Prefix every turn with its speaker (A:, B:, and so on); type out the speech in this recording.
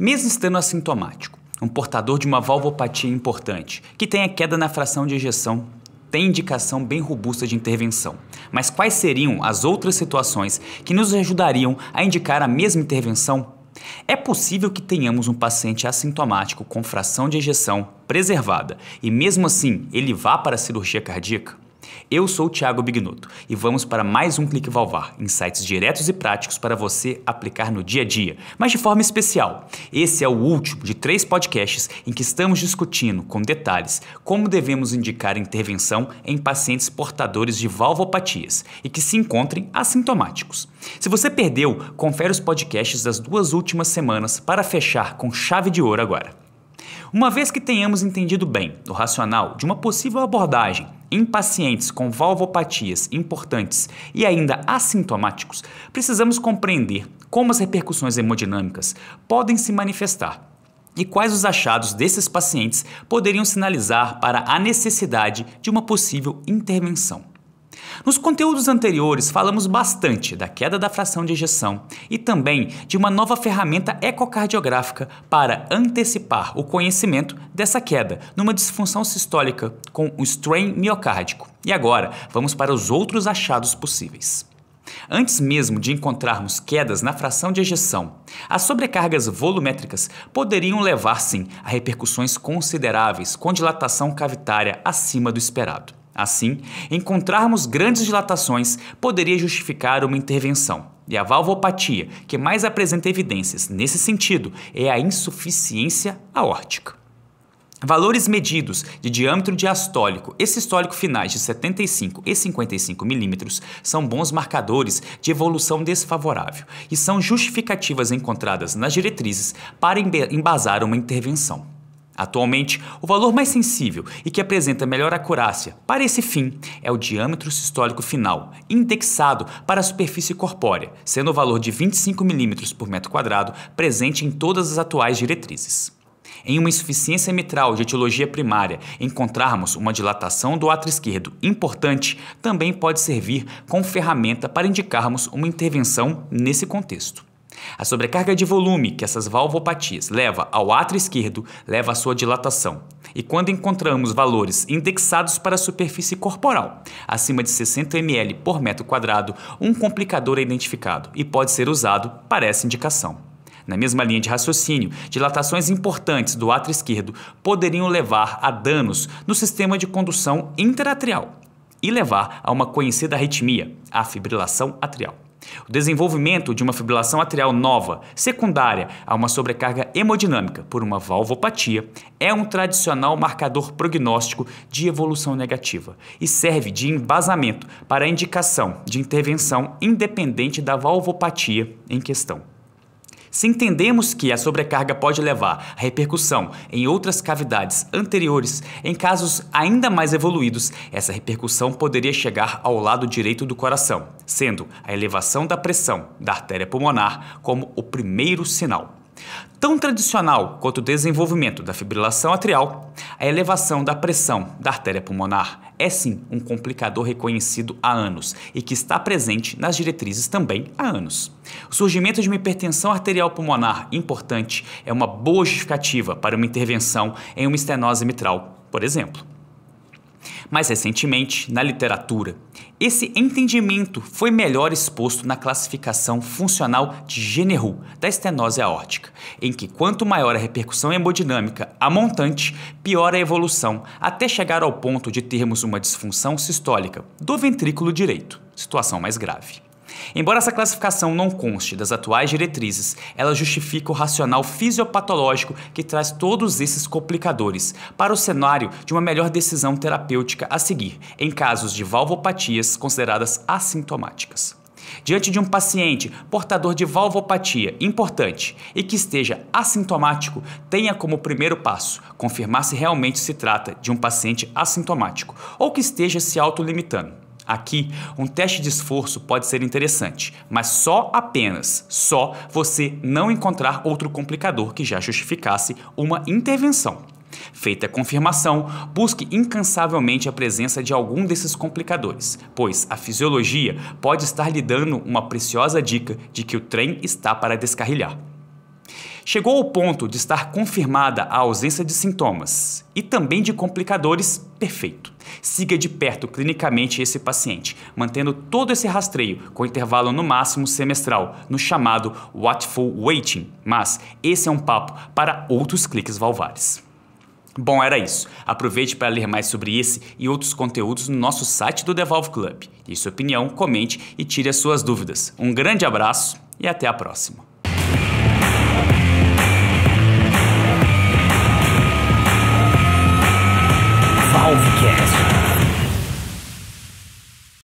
A: Mesmo estando assintomático, um portador de uma valvopatia importante, que tenha queda na fração de ejeção, tem indicação bem robusta de intervenção. Mas quais seriam as outras situações que nos ajudariam a indicar a mesma intervenção? É possível que tenhamos um paciente assintomático com fração de ejeção preservada e mesmo assim ele vá para a cirurgia cardíaca? Eu sou o Thiago Bignuto e vamos para mais um Clique Valvar, insights diretos e práticos para você aplicar no dia a dia, mas de forma especial. Esse é o último de três podcasts em que estamos discutindo com detalhes como devemos indicar intervenção em pacientes portadores de valvopatias e que se encontrem assintomáticos. Se você perdeu, confere os podcasts das duas últimas semanas para fechar com chave de ouro agora. Uma vez que tenhamos entendido bem o racional de uma possível abordagem em pacientes com valvopatias importantes e ainda assintomáticos, precisamos compreender como as repercussões hemodinâmicas podem se manifestar e quais os achados desses pacientes poderiam sinalizar para a necessidade de uma possível intervenção. Nos conteúdos anteriores, falamos bastante da queda da fração de ejeção e também de uma nova ferramenta ecocardiográfica para antecipar o conhecimento dessa queda numa disfunção sistólica com o strain miocárdico. E agora, vamos para os outros achados possíveis. Antes mesmo de encontrarmos quedas na fração de ejeção, as sobrecargas volumétricas poderiam levar sim a repercussões consideráveis com dilatação cavitária acima do esperado. Assim, encontrarmos grandes dilatações poderia justificar uma intervenção. E a valvopatia, que mais apresenta evidências nesse sentido, é a insuficiência aórtica. Valores medidos de diâmetro diastólico, e sistólico finais de 75 e 55 milímetros, são bons marcadores de evolução desfavorável e são justificativas encontradas nas diretrizes para embasar uma intervenção. Atualmente, o valor mais sensível e que apresenta melhor acurácia para esse fim é o diâmetro sistólico final, indexado para a superfície corpórea, sendo o valor de 25 mm por metro quadrado presente em todas as atuais diretrizes. Em uma insuficiência mitral de etiologia primária, encontrarmos uma dilatação do átrio esquerdo importante também pode servir como ferramenta para indicarmos uma intervenção nesse contexto. A sobrecarga de volume que essas valvopatias leva ao átrio esquerdo leva à sua dilatação. E quando encontramos valores indexados para a superfície corporal, acima de 60 ml por metro quadrado, um complicador é identificado e pode ser usado para essa indicação. Na mesma linha de raciocínio, dilatações importantes do átrio esquerdo poderiam levar a danos no sistema de condução interatrial e levar a uma conhecida arritmia, a fibrilação atrial. O desenvolvimento de uma fibrilação atrial nova, secundária a uma sobrecarga hemodinâmica por uma valvopatia, é um tradicional marcador prognóstico de evolução negativa e serve de embasamento para a indicação de intervenção independente da valvopatia em questão. Se entendemos que a sobrecarga pode levar a repercussão em outras cavidades anteriores, em casos ainda mais evoluídos, essa repercussão poderia chegar ao lado direito do coração, sendo a elevação da pressão da artéria pulmonar como o primeiro sinal tão tradicional quanto o desenvolvimento da fibrilação atrial, a elevação da pressão da artéria pulmonar é sim um complicador reconhecido há anos e que está presente nas diretrizes também há anos. O surgimento de uma hipertensão arterial pulmonar importante é uma boa justificativa para uma intervenção em uma estenose mitral, por exemplo. Mais recentemente, na literatura, esse entendimento foi melhor exposto na classificação funcional de Générou da estenose aórtica, em que quanto maior a repercussão hemodinâmica a montante, pior a evolução, até chegar ao ponto de termos uma disfunção sistólica do ventrículo direito, situação mais grave. Embora essa classificação não conste das atuais diretrizes, ela justifica o racional fisiopatológico que traz todos esses complicadores para o cenário de uma melhor decisão terapêutica a seguir em casos de valvopatias consideradas assintomáticas. Diante de um paciente portador de valvopatia importante e que esteja assintomático, tenha como primeiro passo confirmar se realmente se trata de um paciente assintomático ou que esteja se autolimitando. Aqui, um teste de esforço pode ser interessante, mas só apenas, só você não encontrar outro complicador que já justificasse uma intervenção. Feita a confirmação, busque incansavelmente a presença de algum desses complicadores, pois a fisiologia pode estar lhe dando uma preciosa dica de que o trem está para descarrilhar chegou ao ponto de estar confirmada a ausência de sintomas e também de complicadores, perfeito. Siga de perto clinicamente esse paciente, mantendo todo esse rastreio com intervalo no máximo semestral, no chamado watchful waiting. Mas esse é um papo para outros cliques valvares. Bom, era isso. Aproveite para ler mais sobre esse e outros conteúdos no nosso site do Devolve Club. Dê sua opinião, comente e tire as suas dúvidas. Um grande abraço e até a próxima. Malvocast.